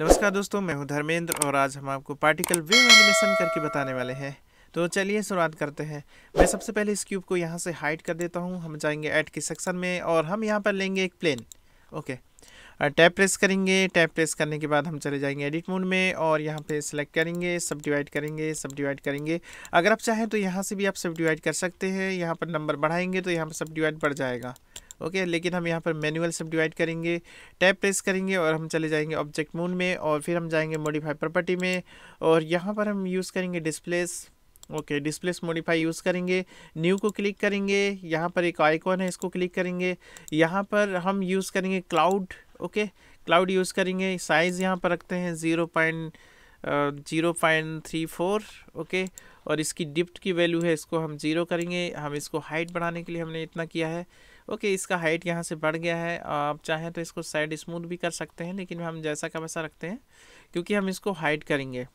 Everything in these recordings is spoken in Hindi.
नमस्कार दोस्तों मैं हूं धर्मेंद्र और आज हम आपको पार्टिकल वेव एनिमेशन करके बताने वाले हैं तो चलिए शुरुआत करते हैं मैं सबसे पहले इस क्यूब को यहाँ से हाइड कर देता हूँ हम जाएंगे ऐड के सेक्शन में और हम यहाँ पर लेंगे एक प्लेन ओके टैप प्रेस करेंगे टैप प्रेस करने के बाद हम चले जाएंगे एडिट मोड में और यहाँ पे सेलेक्ट करेंगे सब डिवाइड करेंगे सब डिवाइड करेंगे अगर आप चाहें तो यहाँ से भी आप सब डिवाइड कर सकते हैं यहाँ पर नंबर बढ़ाएंगे तो यहाँ पर सब डिवाइड बढ़ जाएगा ओके लेकिन हम यहाँ पर मैनुअल सब डिवाइड करेंगे टैप प्रेस करेंगे और हम चले जाएंगे ऑब्जेक्ट मून में और फिर हम जाएंगे मॉडिफाई प्रॉपर्टी में और यहाँ पर हम यूज़ करेंगे displace okay displace modify use करेंगे न्यू को क्लिक करेंगे यहाँ पर एक आइकॉन है इसको क्लिक करेंगे यहाँ पर हम यूज़ करेंगे क्लाउड ओके क्लाउड यूज़ करेंगे साइज़ यहाँ पर रखते हैं zero point zero point three four okay और इसकी डिप्ट की वैल्यू है इसको हम ज़ीरो करेंगे हम इसको हाइट बढ़ाने के लिए हमने इतना किया है ओके इसका हाइट यहाँ से बढ़ गया है आप चाहें तो इसको साइड स्मूथ भी कर सकते हैं लेकिन हम जैसा का वैसा रखते हैं क्योंकि हम इसको हाइड करेंगे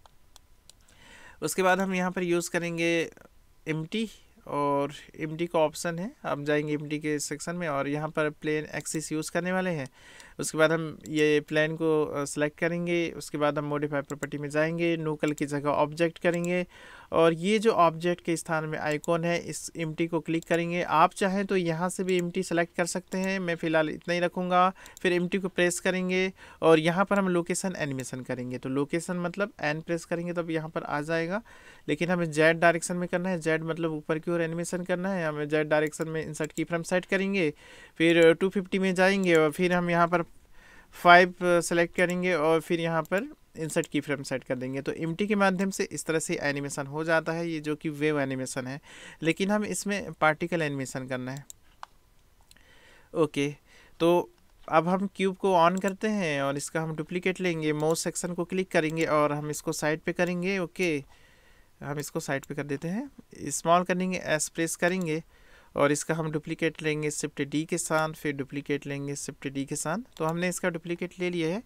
उसके बाद हम यहाँ पर यूज़ करेंगे एम और एम का ऑप्शन है आप जाएंगे एम के सेक्शन में और यहाँ पर प्लेन एक्सिस यूज़ करने वाले हैं उसके बाद हम ये प्लान को सिलेक्ट करेंगे उसके बाद हम मोडिफाई प्रॉपर्टी में जाएंगे नूकल की जगह ऑब्जेक्ट करेंगे और ये जो ऑब्जेक्ट के स्थान में आइकॉन है इस एम को क्लिक करेंगे आप चाहें तो यहाँ से भी टी सेलेक्ट कर सकते हैं मैं फ़िलहाल इतना ही रखूँगा फिर एम को प्रेस करेंगे और यहाँ पर हम लोकेसन एनिमेशन करेंगे तो लोकेसन मतलब एन प्रेस करेंगे तब तो यहाँ पर आ जाएगा लेकिन हमें जेड डायरेक्शन में करना है जेड मतलब ऊपर की ओर एनिमेशन करना है हमें जेड डायरेक्शन में इंसर्ट की फ्रम सेट करेंगे फिर टू फिफ्टी में जाएंगे और फिर हम यहाँ पर फाइव सेलेक्ट uh, करेंगे और फिर यहाँ पर इंसर्ट की फ्रेम सेट कर देंगे तो एम के माध्यम से इस तरह से एनिमेशन हो जाता है ये जो कि वेव एनिमेशन है लेकिन हम इसमें पार्टिकल एनिमेशन करना है ओके तो अब हम क्यूब को ऑन करते हैं और इसका हम डुप्लीकेट लेंगे मोस सेक्शन को क्लिक करेंगे और हम इसको साइड पे करेंगे ओके हम इसको साइड पे कर देते हैं स्मॉल करेंगे एस प्रेस करेंगे और इसका हम डुप्लीकेट लेंगे शिफ्ट डी के साथ फिर डुप्लीकेट लेंगे शिफ्ट डी के साथ तो हमने इसका डुप्लीकेट ले लिया है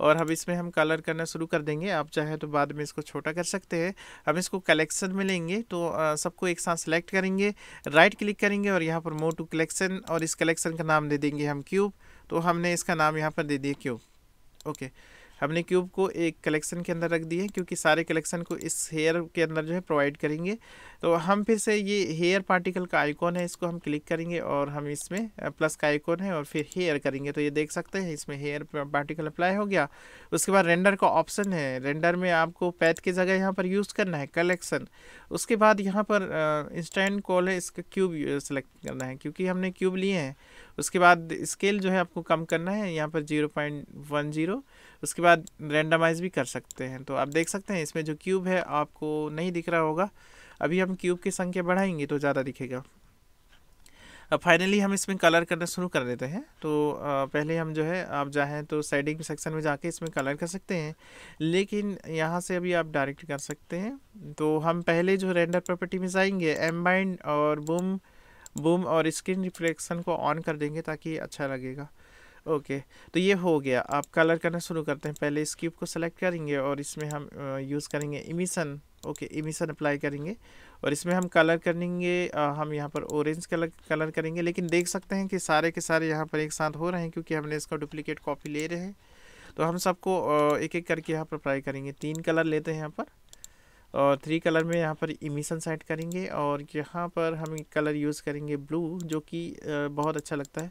और अब इसमें हम कलर करना शुरू कर देंगे आप चाहे तो बाद में इसको छोटा कर सकते हैं हम इसको कलेक्शन में लेंगे तो सबको एक साथ सेलेक्ट करेंगे राइट क्लिक करेंगे और यहाँ पर मोव टू कलेक्शन और इस कलेक्शन का नाम दे देंगे हम क्यूब तो हमने इसका नाम यहाँ पर दे दिया क्यूब ओके okay. हमने क्यूब को एक कलेक्शन के अंदर रख दिए हैं क्योंकि सारे कलेक्शन को इस हेयर के अंदर जो है प्रोवाइड करेंगे तो हम फिर से ये हेयर पार्टिकल का आइकॉन है इसको हम क्लिक करेंगे और हम इसमें प्लस का आइकॉन है और फिर हेयर करेंगे तो ये देख सकते हैं इसमें हेयर पार्टिकल अप्लाई हो गया उसके बाद रेंडर का ऑप्शन है रेंडर में आपको पैथ की जगह यहाँ पर यूज़ करना है कलेक्शन उसके बाद यहाँ पर इंस्टेंट कॉल है इसका क्यूब सेलेक्ट करना है क्योंकि हमने क्यूब लिए हैं उसके बाद स्केल जो है आपको कम करना है यहाँ पर जीरो पॉइंट वन जीरो उसके बाद रेंडमाइज भी कर सकते हैं तो आप देख सकते हैं इसमें जो क्यूब है आपको नहीं दिख रहा होगा अभी हम क्यूब की संख्या बढ़ाएंगे तो ज़्यादा दिखेगा अब फाइनली हम इसमें कलर करना शुरू कर देते हैं तो पहले हम जो है आप जाएँ तो सेटिंग सेक्शन में जाके इसमें कलर कर सकते हैं लेकिन यहाँ से अभी आप डायरेक्ट कर सकते हैं तो हम पहले जो रेंडर प्रॉपर्टी में जाएंगे बाइंड और बूम बूम और स्क्रीन रिफ्लेक्शन को ऑन कर देंगे ताकि अच्छा लगेगा ओके okay, तो ये हो गया आप कलर करना शुरू करते हैं पहले इस क्यूब को सेलेक्ट करेंगे और इसमें हम यूज़ करेंगे इमिशन ओके इमिशन अप्लाई करेंगे और इसमें हम कलर करेंगे हम यहाँ पर ऑरेंज कलर कलर करेंगे लेकिन देख सकते हैं कि सारे के सारे यहाँ पर एक साथ हो रहे हैं क्योंकि हमने इसका डुप्लीकेट कॉपी ले रहे हैं तो हम सबको एक एक करके यहाँ पर अप्लाई करेंगे तीन कलर लेते हैं यहाँ पर और थ्री कलर में यहाँ पर इमिशन सेट करेंगे और यहाँ पर हम कलर यूज़ करेंगे ब्लू जो कि बहुत अच्छा लगता है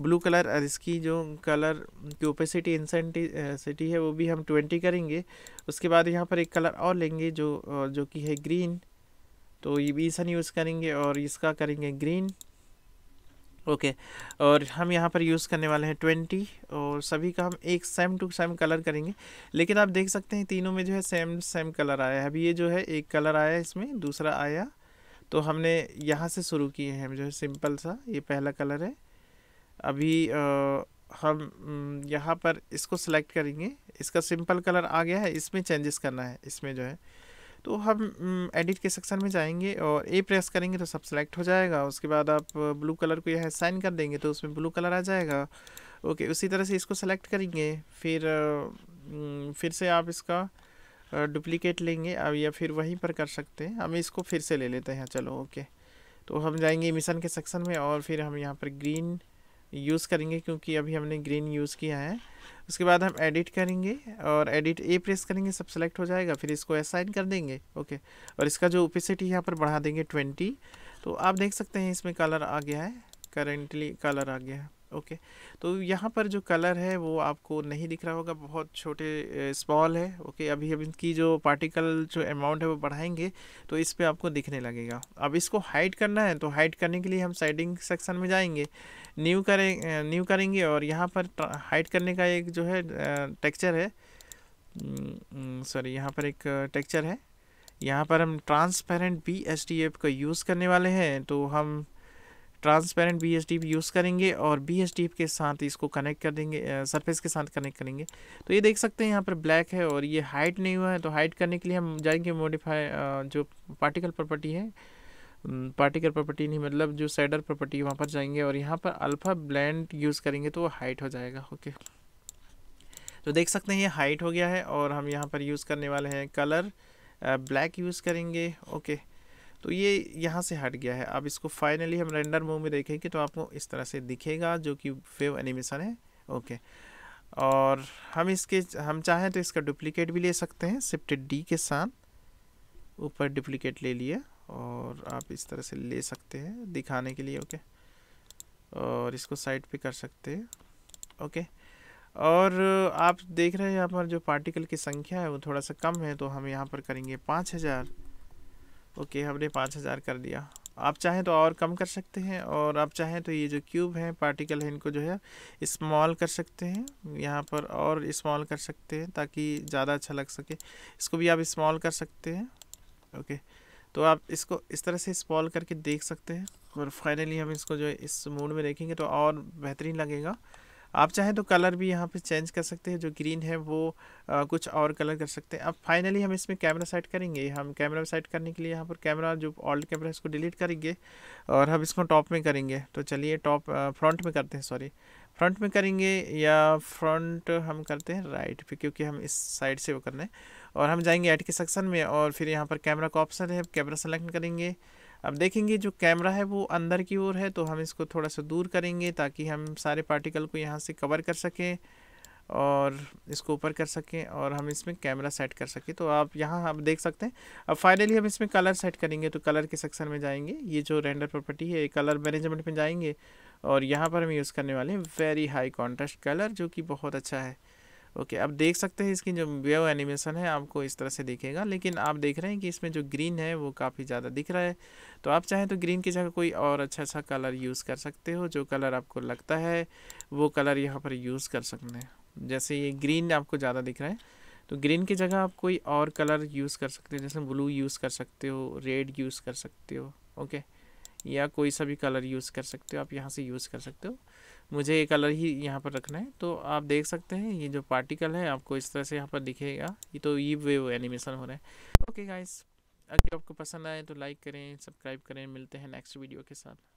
ब्लू कलर और इसकी जो कलर की ओपेसिटी इंसेंटिसिटी है वो भी हम ट्वेंटी करेंगे उसके बाद यहाँ पर एक कलर और लेंगे जो जो कि है ग्रीन तो ये भी सन यूज़ करेंगे और इसका करेंगे ग्रीन ओके okay. और हम यहाँ पर यूज़ करने वाले हैं ट्वेंटी और सभी का हम एक सेम टू सेम कलर करेंगे लेकिन आप देख सकते हैं तीनों में जो है सेम सेम कलर आया है अभी ये जो है एक कलर आया है इसमें दूसरा आया तो हमने यहाँ से शुरू किए हैं जो है सिंपल सा ये पहला कलर है अभी आ, हम यहाँ पर इसको सेलेक्ट करेंगे इसका सिंपल कलर आ गया है इसमें चेंजेस करना है इसमें जो है तो हम एडिट के सेक्शन में जाएंगे और ए प्रेस करेंगे तो सब सेलेक्ट हो जाएगा उसके बाद आप ब्लू कलर को यह साइन कर देंगे तो उसमें ब्लू कलर आ जाएगा ओके उसी तरह से इसको सेलेक्ट करेंगे फिर फिर से आप इसका डुप्लीकेट लेंगे अब या फिर वहीं पर कर सकते हैं हम इसको फिर से ले लेते हैं चलो ओके तो हम जाएंगे मिशन के सेक्शन में और फिर हम यहाँ पर ग्रीन यूज़ करेंगे क्योंकि अभी हमने ग्रीन यूज़ किया है उसके बाद हम एडिट करेंगे और एडिट ए प्रेस करेंगे सब सेलेक्ट हो जाएगा फिर इसको असाइन कर देंगे ओके और इसका जो ओपेसिटी यहाँ पर बढ़ा देंगे ट्वेंटी तो आप देख सकते हैं इसमें कलर आ गया है करेंटली कलर आ गया है ओके तो यहाँ पर जो कलर है वो आपको नहीं दिख रहा होगा बहुत छोटे स्मॉल है ओके अभी हम इनकी जो पार्टिकल जो अमाउंट है वो बढ़ाएंगे तो इस पर आपको दिखने लगेगा अब इसको हाइट करना है तो हाइट करने के लिए हम साइडिंग सेक्शन में जाएंगे न्यू करें न्यू करेंगे और यहाँ पर हाइट करने का एक जो है टेक्चर है सॉरी यहाँ पर एक टेक्चर है यहाँ पर हम ट्रांसपेरेंट बी एस एफ का यूज़ करने वाले हैं तो हम transparent B S D use करेंगे और बी एस डी के साथ इसको कनेक्ट कर देंगे सरफेस के साथ कनेक्ट करेंगे तो ये देख सकते हैं यहाँ पर ब्लैक है और ये हाइट नहीं हुआ है तो हाइट करने के लिए हम जाएंगे मॉडिफाई जो पार्टिकल प्रॉपर्टी है पार्टिकल प्रॉपर्टी नहीं मतलब जो सैडर प्रॉपर्टी वहाँ पर जाएंगे और यहाँ पर अल्फ़ा ब्लैंड यूज़ करेंगे तो वो हाइट हो जाएगा ओके तो देख सकते हैं ये हाइट हो गया है और हम यहाँ पर यूज़ करने वाले हैं कलर ब्लैक यूज़ करेंगे ओके तो ये यहाँ से हट गया है अब इसको फाइनली हम रेंडर मूव में देखेंगे तो आपको इस तरह से दिखेगा जो कि फेव एनिमेशन है ओके और हम इसके हम चाहें तो इसका डुप्लीकेट भी ले सकते हैं शिफ्ट डी के साथ ऊपर डुप्लीकेट ले लिया और आप इस तरह से ले सकते हैं दिखाने के लिए ओके और इसको साइड पे कर सकते हैं ओके और आप देख रहे हैं यहाँ पर जो पार्टिकल की संख्या है वो थोड़ा सा कम है तो हम यहाँ पर करेंगे पाँच हज़ार ओके हमने पाँच हज़ार कर दिया आप चाहें तो और कम कर सकते हैं और आप चाहें तो ये जो क्यूब हैं पार्टिकल हैं इनको जो है स्मॉल कर सकते हैं यहाँ पर और इस्मॉल कर सकते हैं ताकि ज़्यादा अच्छा लग सके इसको भी आप इस्मॉल कर सकते हैं ओके तो आप इसको इस तरह से इस्मॉल करके देख सकते हैं और फाइनली हम इसको जो है इस मूड में देखेंगे तो और बेहतरीन लगेगा आप चाहें तो कलर भी यहाँ पे चेंज कर सकते हैं जो ग्रीन है वो आ, कुछ और कलर कर सकते हैं अब फाइनली हम इसमें कैमरा सेट करेंगे हम कैमरा सेट करने के लिए यहाँ पर कैमरा जो ऑल्ड कैमरा है इसको डिलीट करेंगे और हम इसको टॉप में करेंगे तो चलिए टॉप फ्रंट में करते हैं सॉरी फ्रंट में करेंगे या फ्रंट हम करते हैं राइट पर क्योंकि हम इस साइड से वो करना है और हम जाएंगे एड के सेक्शन में और फिर यहाँ पर कैमरा का ऑप्शन है कैमरा सेलेक्ट करेंगे अब देखेंगे जो कैमरा है वो अंदर की ओर है तो हम इसको थोड़ा सा दूर करेंगे ताकि हम सारे पार्टिकल को यहाँ से कवर कर सकें और इसको ऊपर कर सकें और हम इसमें कैमरा सेट कर सकें तो आप यहाँ आप देख सकते हैं अब फाइनली हम इसमें कलर सेट करेंगे तो कलर के सेक्शन में जाएंगे ये जो रेंडर प्रॉपर्टी है कलर मैनेजमेंट में जाएंगे और यहाँ पर हम यूज़ करने वाले हैं वेरी हाई कॉन्ट्रास्ट कलर जो कि बहुत अच्छा है ओके आप देख सकते हैं इसकी जो व्यव एनिमेशन है आपको इस तरह से दिखेगा लेकिन आप देख रहे हैं कि इसमें जो ग्रीन है वो काफ़ी ज़्यादा दिख रहा है तो आप चाहें तो ग्रीन की जगह कोई और अच्छा सा कलर यूज़ कर सकते हो जो कलर आपको लगता है वो कलर यहाँ पर यूज़ कर सकते हैं जैसे ये ग्रीन आपको ज़्यादा दिख रहा है तो ग्रीन की जगह आप कोई और कलर यूज़ कर सकते हो जैसे ब्लू यूज़ कर सकते हो रेड यूज़ कर सकते हो ओके या कोई सा भी कलर यूज़ कर सकते हो आप यहाँ से यूज़ कर सकते हो मुझे ये कलर ही यहाँ पर रखना है तो आप देख सकते हैं ये जो पार्टिकल है आपको इस तरह से यहाँ पर दिखेगा ये तो ई वेव एनिमेशन हो रहा है ओके गाइस अगर आपको पसंद आए तो लाइक करें सब्सक्राइब करें मिलते हैं नेक्स्ट वीडियो के साथ